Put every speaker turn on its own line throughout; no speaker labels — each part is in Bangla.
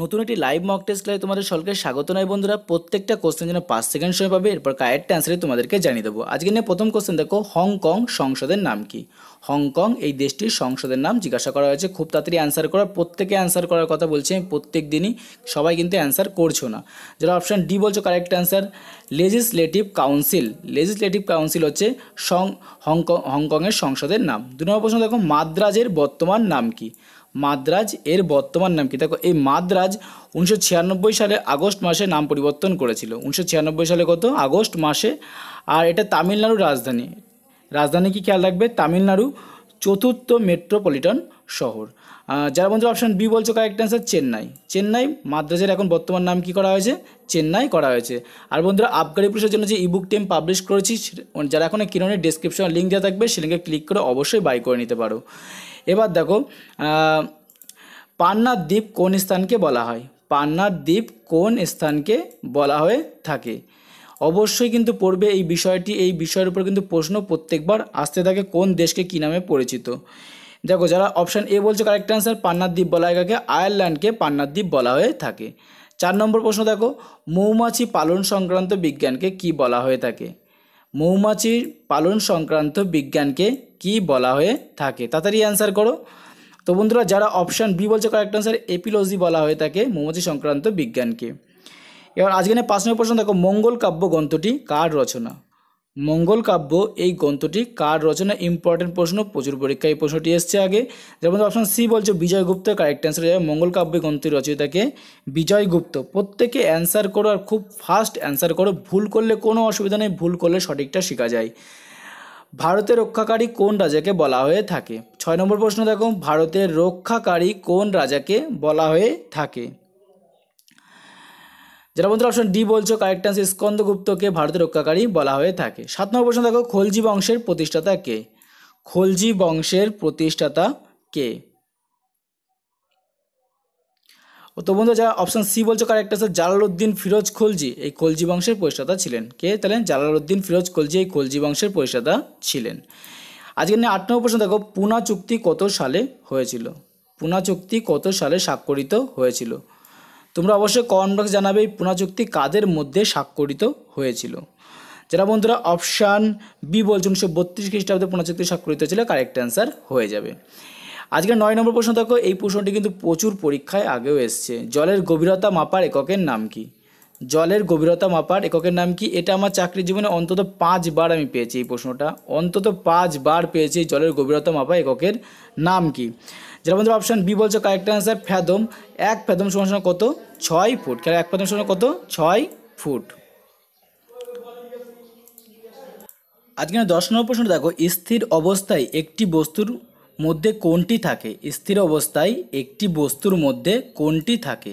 নতুন একটি লাইভ মক টেস্ট ক্লাসে তোমাদের সকলকে স্বাগত নয় বন্ধুরা প্রত্যেকটা কোশ্চেন যেন পাঁচ সেকেন্ড সময় পাবে এরপর কারেক্ট অ্যান্সারে তোমাদেরকে জানিয়ে দেবো আজকে নিয়ে প্রথম কোশ্চেন দেখো হংকং সংসদের নাম কি হংকং এই দেশটির সংসদের নাম জিজ্ঞাসা করা হয়েছে খুব তাড়াতাড়ি অ্যান্সার করার প্রত্যেকে অ্যান্সার করার কথা বলছি আমি প্রত্যেক দিনই সবাই কিন্তু অ্যান্সার করছো না যারা অপশান ডি বলছো correct answer legislative council legislative council হচ্ছে সং হংকং হংকংয়ের সংসদের নাম দু নম্বর প্রশ্ন দেখো মাদ্রাজের বর্তমান নাম কি মাদ্রাজ এর বর্তমান নাম কি দেখো এই মাদ্রাজ উনিশশো সালে আগস্ট মাসে নাম পরিবর্তন করেছিল উনিশশো সালে কত আগস্ট মাসে আর এটা তামিলনাড়ুর রাজধানী রাজধানী কি খেয়াল রাখবে তামিলনাড়ু চতুর্থ মেট্রোপলিটন শহর যারা বন্ধুরা অপশান বি বলছো কারেক্ট অ্যান্সার চেন্নাই চেন্নাই মাদ্রাজের এখন বর্তমান নাম কি করা হয়েছে চেন্নাই করা হয়েছে আর বন্ধুরা আবগারি পুলিশের জন্য যে ইবুক টিম পাবলিশ করেছি মানে যারা এখন কিরণের ডিসক্রিপশন লিঙ্ক দেওয়া থাকবে সে লিঙ্কে ক্লিক করে অবশ্যই বাই করে নিতে পারো এবার দেখো পান্না দ্বীপ কোন স্থানকে বলা হয় পান্না দ্বীপ কোন স্থানকে বলা হয়ে থাকে অবশ্যই কিন্তু পড়বে এই বিষয়টি এই বিষয়ের উপর কিন্তু প্রশ্ন প্রত্যেকবার আসতে থাকে কোন দেশকে কী নামে পরিচিত দেখো যারা অপশান এ বলছে কারেক্ট অ্যান্সার পান্নার দ্বীপ বলা একাকে আয়ারল্যান্ডকে পান্নার দ্বীপ বলা হয়ে থাকে চার নম্বর প্রশ্ন দেখো মৌমাছি পালন সংক্রান্ত বিজ্ঞানকে কি বলা হয়ে থাকে মৌমাছির পালন সংক্রান্ত বিজ্ঞানকে কি বলা হয়ে থাকে তাড়াতাড়ি অ্যান্সার করো তো বন্ধুরা যারা অপশান বি বলছে কারেক্ট অ্যান্সার এপিলজি বলা হয়ে থাকে মৌমাছি সংক্রান্ত বিজ্ঞানকে এবার আজকে পাঁচ নম্বর প্রশ্ন দেখো মঙ্গল কাব্য গ্রন্থটি কার রচনা মঙ্গল কাব্য এই গ্রন্থটি কার রচনা ইম্পর্টেন্ট প্রশ্ন প্রচুর পরীক্ষায় এই প্রশ্নটি এসছে আগে যেমন অপশন সি বলছে বিজয়গুপ্ত কারেক্ট অ্যান্সার যাবে মঙ্গল কাব্য গ্রন্থের রচয়িতাকে বিজয়গুপ্ত প্রত্যেকে অ্যান্সার করো আর খুব ফাস্ট অ্যান্সার করো ভুল করলে কোনো অসুবিধা নেই ভুল করলে সঠিকটা শেখা যায় ভারতের রক্ষাকারী কোন রাজাকে বলা হয়ে থাকে ছয় নম্বর প্রশ্ন দেখো ভারতের রক্ষাকারী কোন রাজাকে বলা হয়ে থাকে যারা বন্ধুরা অপশন ডি বলছো কারেক্ট আনসার স্কন্দগুপ্তকে ভারতের রক্ষাকারী বলা হয়ে থাকে সাত নম্বর প্রশ্ন দেখো খলজি বংশের প্রতিষ্ঠাতা কে খলজি বংশের প্রতিষ্ঠাতা কে তো বন্ধু যারা অপশন সি বলছো কারেক্ট আছে জালালউদ্দিন ফিরোজ খলজি এই খলজি বংশের প্রতিষ্ঠাতা ছিলেন কে তাহলে জালালউদ্দিন ফিরোজ খলজি এই খলজি বংশের প্রতিষ্ঠাতা ছিলেন আজকে নিয়ে আট নম্বর প্রশ্ন দেখো পুনা চুক্তি কত সালে হয়েছিল পুনা চুক্তি কত সালে স্বাক্ষরিত হয়েছিল তোমরা অবশ্যই কমেন্ট বক্স জানাবে এই চুক্তি কাদের মধ্যে স্বাক্ষরিত হয়েছিল যারা বন্ধুরা অপশান বি বলছে উনিশশো বত্রিশ খ্রিস্টাব্দে চুক্তি স্বাক্ষরিত হয়েছিল কারেক্ট অ্যান্সার হয়ে যাবে আজকের নয় নম্বর প্রশ্ন দেখো এই প্রশ্নটি কিন্তু প্রচুর পরীক্ষায় আগেও এসছে জলের গভীরতা মাপার এককের নাম কি জলের গভীরতা মাপার এককের নাম কি এটা আমার চাকরি জীবনে অন্তত পাঁচবার আমি পেয়েছি এই প্রশ্নটা অন্তত পাঁচবার পেয়েছি জলের গভীরতা মাপা এককের নাম কি যেটা বন্ধুরা অপশান বি বলছে কারেক্ট অ্যান্সার ফ্যাদম এক ফ্যাদম সমান সমান কত ছয় ফুট খেলা এক ফ্যাদম সমান কত ছয় ফুট আজকে দশ নম্বর প্রশ্ন দেখো স্থির অবস্থায় একটি বস্তুর মধ্যে কোনটি থাকে স্থির অবস্থায় একটি বস্তুর মধ্যে কোনটি থাকে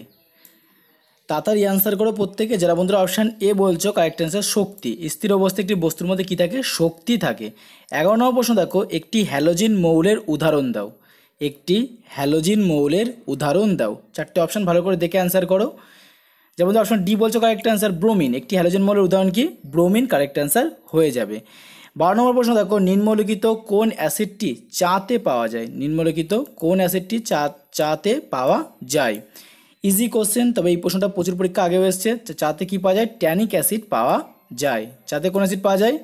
তাড়াতাড়ি অ্যান্সার করো প্রত্যেকে যারা বন্ধুরা অপশান এ বলছো কারেক্ট অ্যান্সার শক্তি স্থির অবস্থায় একটি বস্তুর মধ্যে কী থাকে শক্তি থাকে এগারো নম্বর প্রশ্ন দেখো একটি হ্যালোজিন মৌলের উদাহরণ দাও একটি হ্যালোজিন মৌলের উদাহরণ দাও চারটে অপশন ভালো করে দেখে অ্যান্সার করো যেমন অপশন ডি বলছো কারেক্ট অ্যান্সার ব্রোমিন একটি হ্যালোজিন মৌলের উদাহরণ কি ব্রোমিন কারেক্ট অ্যান্সার হয়ে যাবে বারো নম্বর প্রশ্ন দেখো নিম্নলিখিত কোন অ্যাসিডটি চাতে পাওয়া যায় নিম্নলিখিত কোন অ্যাসিডটি চা চাতে পাওয়া যায় ইজি কোশ্চেন তবে এই প্রশ্নটা প্রচুর পরীক্ষা আগেও এসছে চাতে কি পাওয়া যায় ট্যানিক অ্যাসিড পাওয়া যায় চাতে কোন অ্যাসিড পাওয়া যায়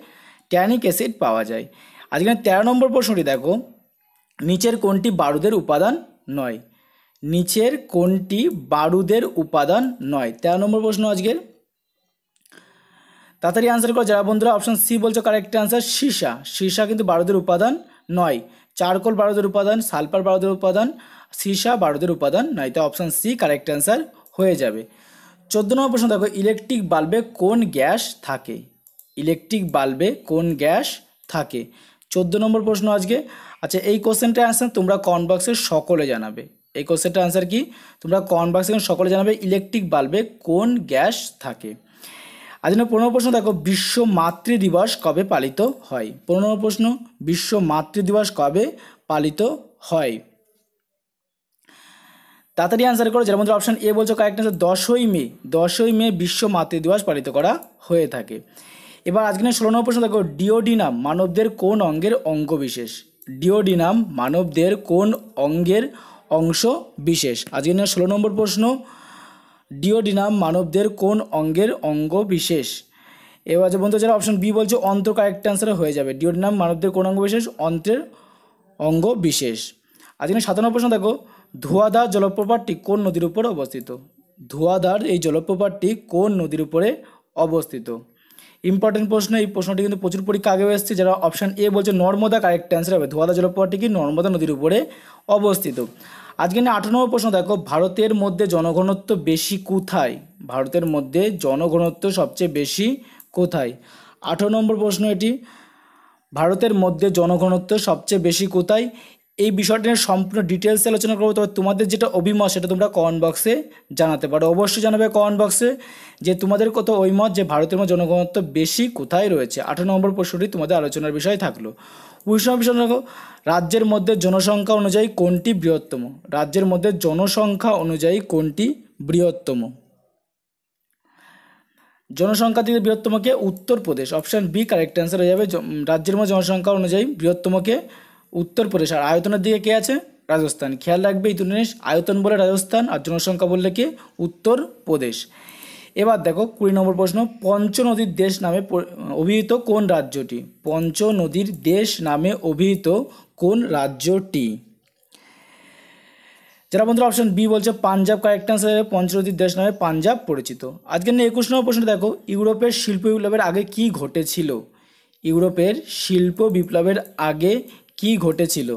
ট্যানিক অ্যাসিড পাওয়া যায় আজকে তেরো নম্বর প্রশ্নটি দেখো নিচের কোনটি বারুদের উপাদান নয় নিচের কোনটি বারুদের উপাদান নয় তেরো নম্বর প্রশ্ন আজকের তাড়াতাড়ি আনসার করো যারা বন্ধুরা অপশন সি বলছো কারেক্ট আনসার সীসা সীসা কিন্তু বারুদের উপাদান নয় চারকোল বারুদের উপাদান সালফার বারুদের উপাদান সীসা বারুদের উপাদান নয় তাই অপশান সি কারেক্ট অ্যান্সার হয়ে যাবে চোদ্দ নম্বর প্রশ্ন দেখো ইলেকট্রিক বাল্বে কোন গ্যাস থাকে ইলেকট্রিক বাল্বে কোন গ্যাস থাকে চোদ্দ নম্বর প্রশ্ন আজকে আচ্ছা এই কোশ্চেনটা অ্যান্সার তোমরা কনবক্সে সকলে জানাবে এই কোশ্চেনটা অ্যান্সার কি তোমরা কনবক্সে সকলে জানাবে ইলেকট্রিক বাল্বে কোন গ্যাস থাকে আজ আচ্ছা, পনেরো প্রশ্ন দেখো বিশ্ব মাতৃ দিবস কবে পালিত হয় পনেরো প্রশ্ন বিশ্ব মাতৃ দিবস কবে পালিত হয় তাড়াতাড়ি অ্যান্সার করো যার মধ্যে অপশান এ বলছো কারেক্ট অ্যান্সার দশই মে দশই মে বিশ্ব মাতৃ দিবস পালিত করা হয়ে থাকে এবার আজকের ষোলো নম্বর প্রশ্ন দেখো ডিওডিনাম মানবদের কোন অঙ্গের অঙ্গ বিশেষ ডিওডিনাম মানবদের কোন অঙ্গের অংশ বিশেষ আজকে নিয়ে ষোলো নম্বর প্রশ্ন ডিওডিনাম মানবদের কোন অঙ্গের অঙ্গ বিশেষ এবার যে বন্ধু যারা অপশন বি বলছে অন্ত্র কারেক্ট অ্যান্সারে হয়ে যাবে ডিওডিনাম মানবদের কোন অঙ্গ বিশেষ অন্ত্রের অঙ্গ বিশেষ আজকে নম্বর প্রশ্ন দেখো ধোয়াধার জলপ্রপাতটি কোন নদীর উপরে অবস্থিত ধোয়াধার এই জলপ্রপাতটি কোন নদীর উপরে অবস্থিত ইম্পর্টেন্ট প্রশ্ন এই প্রশ্নটি কিন্তু প্রচুর পরীক্ষা আগেও এসেছে যারা অপশান এ বলছে নর্মদা কারেক্ট অ্যান্সার হবে ধোয়াদা জলপ্রপাতটি কি নর্মদা নদীর উপরে অবস্থিত আজকে নিয়ে আঠারো নম্বর প্রশ্ন দেখো ভারতের মধ্যে জনঘনত্ব বেশি কোথায় ভারতের মধ্যে জনঘনত্ব সবচেয়ে বেশি কোথায় আঠারো নম্বর প্রশ্ন এটি ভারতের মধ্যে জনঘনত্ব সবচেয়ে বেশি কোথায় এই বিষয়টি নিয়ে সম্পূর্ণ ডিটেলস আলোচনা করবো তবে তোমাদের যেটা অভিমত সেটা তোমরা কমেন্ট বক্সে জানাতে পারো অবশ্যই জানাবে কমেন্ট বক্সে যে তোমাদের কত মত যে ভারতের মধ্যে জনগণত্ব বেশি কোথায় রয়েছে আঠারো নম্বর প্রশ্নটি তোমাদের আলোচনার বিষয় থাকলো বিষয় দেখো রাজ্যের মধ্যে জনসংখ্যা অনুযায়ী কোনটি বৃহত্তম রাজ্যের মধ্যে জনসংখ্যা অনুযায়ী কোনটি বৃহত্তম জনসংখ্যা থেকে বৃহত্তমকে Uttar Pradesh option B correct answer হয়ে যাবে রাজ্যের মধ্যে জনসংখ্যা অনুযায়ী বৃহত্তমকে প্রদেশ আর আয়তনের দিকে কে আছে রাজস্থান খেয়াল রাখবে এই জিনিস আয়তন বলে রাজস্থান আর জনসংখ্যা বললে কি প্রদেশ এবার দেখো কুড়ি নম্বর প্রশ্ন পঞ্চ নদীর দেশ নামে অভিহিত কোন রাজ্যটি পঞ্চ নদীর দেশ নামে অভিহিত কোন রাজ্যটি যারা বন্ধুরা অপশন বি বলছে পাঞ্জাব কারেক্ট আনসার পঞ্চনদীর দেশ নামে পাঞ্জাব পরিচিত আজকে নিয়ে একুশ নম্বর প্রশ্ন দেখো ইউরোপের শিল্প বিপ্লবের আগে কি ঘটেছিল ইউরোপের শিল্প বিপ্লবের আগে কি ঘটেছিল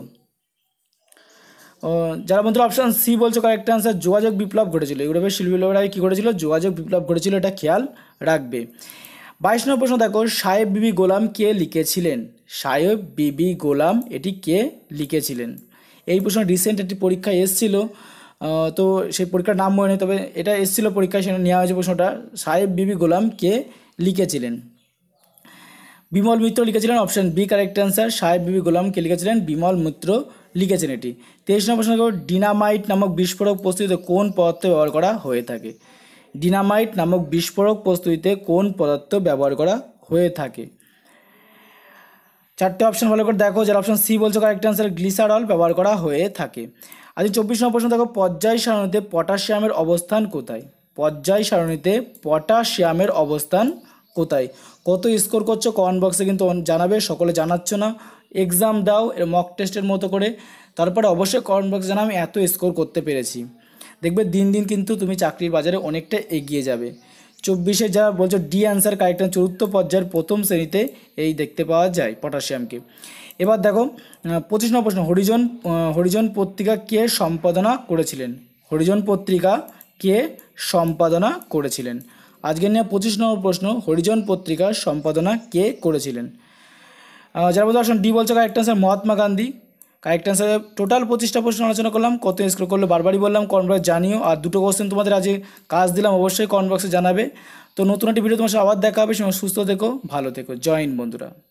যারা বন্ধুরা অপশান সি বলছো কারেক্ট আনসার যোগাযোগ বিপ্লব ঘটেছিল ইউরোপের শিল্পী বিপ্লবের কী ঘটেছিল যোগাযোগ বিপ্লব ঘটেছিল এটা খেয়াল রাখবে বাইশ নম্বর প্রশ্ন দেখো সাহেব বিবি গোলাম কে লিখেছিলেন সাহেব বিবি গোলাম এটি কে লিখেছিলেন এই প্রশ্ন রিসেন্ট একটি পরীক্ষা এসেছিল তো সেই পরীক্ষার নাম মনে নেই তবে এটা এসেছিল পরীক্ষায় সেটা নেওয়া হয়েছে প্রশ্নটা সাহেব বিবি গোলাম কে লিখেছিলেন বিমল মিত্র লিখেছিলেন অপশান বি কারেক্ট অ্যান্সার সাহেব বিবি গোলামকে লিখেছিলেন বিমল মিত্র লিখেছেন এটি তেইশ নম্বর প্রশ্ন ডিনামাইট নামক বিস্ফোরক প্রস্তুতিতে কোন পদার্থ ব্যবহার করা হয়ে থাকে ডিনামাইট নামক বিস্ফোরক প্রস্তুতিতে কোন পদার্থ ব্যবহার করা হয়ে থাকে চারটে অপশন ভালো করে দেখো যার অপশন সি বলছো কারেক্ট অ্যান্সার গ্লিসারল ব্যবহার করা হয়ে থাকে আজ চব্বিশ নম্বর প্রশ্ন দেখো পর্যায় সারণীতে পটাশিয়ামের অবস্থান কোথায় পর্যায় সারণীতে পটাশিয়ামের অবস্থান কোথায় কত স্কোর করছো কমেন্ট বক্সে কিন্তু জানাবে সকলে জানাচ্ছ না এক্সাম দাও মক টেস্টের মতো করে তারপরে অবশ্যই কমেন্ট বক্সে জানা আমি এত স্কোর করতে পেরেছি দেখবে দিন দিন কিন্তু তুমি চাকরির বাজারে অনেকটা এগিয়ে যাবে চব্বিশে যা বলছো ডি অ্যান্সার কারেক্টার চতুর্থ পর্যায়ের প্রথম শ্রেণীতে এই দেখতে পাওয়া যায় পটাশিয়ামকে এবার দেখো পঁচিশ নম্বর প্রশ্ন হরিজন হরিজন পত্রিকা কে সম্পাদনা করেছিলেন হরিজন পত্রিকা কে সম্পাদনা করেছিলেন আজকে নিয়ে পঁচিশ নম্বর প্রশ্ন হরিজন পত্রিকার সম্পাদনা কে করেছিলেন যার মধ্যে আসুন ডি বলছে correct answer Mahatma Gandhi correct অ্যান্সারে টোটাল পঁচিশটা প্রশ্ন আলোচনা করলাম কত স্কোর করলে বারবারই বললাম কনবক্স জানিও আর দুটো কোশ্চেন তোমাদের আজকে কাজ দিলাম অবশ্যই কনবক্সে জানাবে তো নতুন একটি ভিডিও তোমার সাথে আবার দেখা হবে সুস্থ থেকো ভালো থেকো জয়েন বন্ধুরা